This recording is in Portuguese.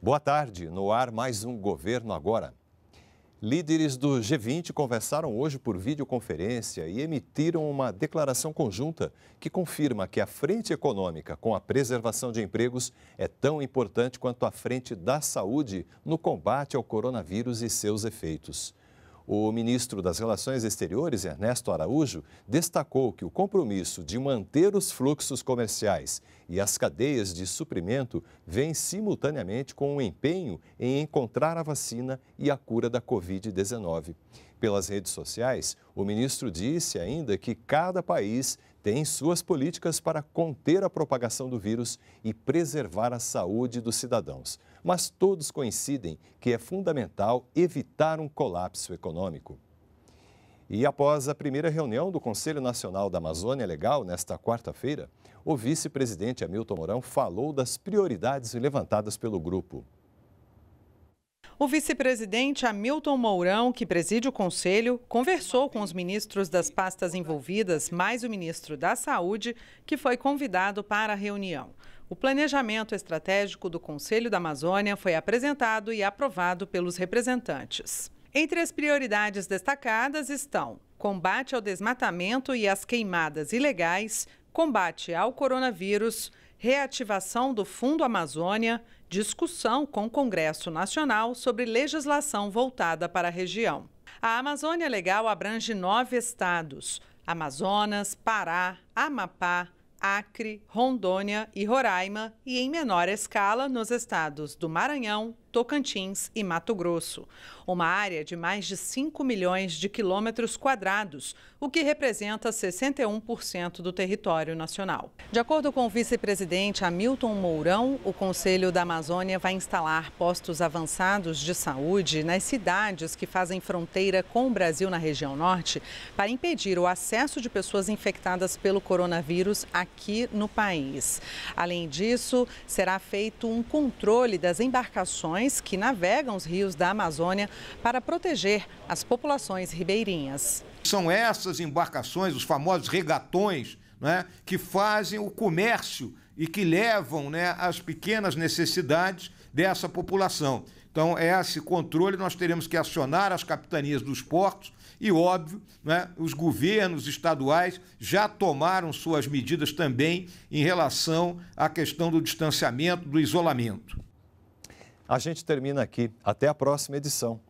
Boa tarde. No ar, mais um Governo Agora. Líderes do G20 conversaram hoje por videoconferência e emitiram uma declaração conjunta que confirma que a frente econômica com a preservação de empregos é tão importante quanto a frente da saúde no combate ao coronavírus e seus efeitos. O ministro das Relações Exteriores, Ernesto Araújo, destacou que o compromisso de manter os fluxos comerciais e as cadeias de suprimento vem simultaneamente com o um empenho em encontrar a vacina e a cura da Covid-19. Pelas redes sociais, o ministro disse ainda que cada país tem suas políticas para conter a propagação do vírus e preservar a saúde dos cidadãos. Mas todos coincidem que é fundamental evitar um colapso econômico. E após a primeira reunião do Conselho Nacional da Amazônia Legal, nesta quarta-feira, o vice-presidente Hamilton Mourão falou das prioridades levantadas pelo grupo. O vice-presidente Hamilton Mourão, que preside o Conselho, conversou com os ministros das pastas envolvidas, mais o ministro da Saúde, que foi convidado para a reunião. O planejamento estratégico do Conselho da Amazônia foi apresentado e aprovado pelos representantes. Entre as prioridades destacadas estão combate ao desmatamento e às queimadas ilegais, combate ao coronavírus, reativação do Fundo Amazônia, discussão com o Congresso Nacional sobre legislação voltada para a região. A Amazônia Legal abrange nove estados: Amazonas, Pará, Amapá, Acre, Rondônia e Roraima, e em menor escala nos estados do Maranhão, Tocantins e Mato Grosso. Uma área de mais de 5 milhões de quilômetros quadrados, o que representa 61% do território nacional. De acordo com o vice-presidente Hamilton Mourão, o Conselho da Amazônia vai instalar postos avançados de saúde nas cidades que fazem fronteira com o Brasil na região norte para impedir o acesso de pessoas infectadas pelo coronavírus aqui no país. Além disso, será feito um controle das embarcações que navegam os rios da Amazônia para proteger as populações ribeirinhas. São essas embarcações, os famosos regatões, né, que fazem o comércio e que levam né, as pequenas necessidades dessa população. Então, é esse controle nós teremos que acionar as capitanias dos portos e, óbvio, né, os governos estaduais já tomaram suas medidas também em relação à questão do distanciamento, do isolamento. A gente termina aqui. Até a próxima edição.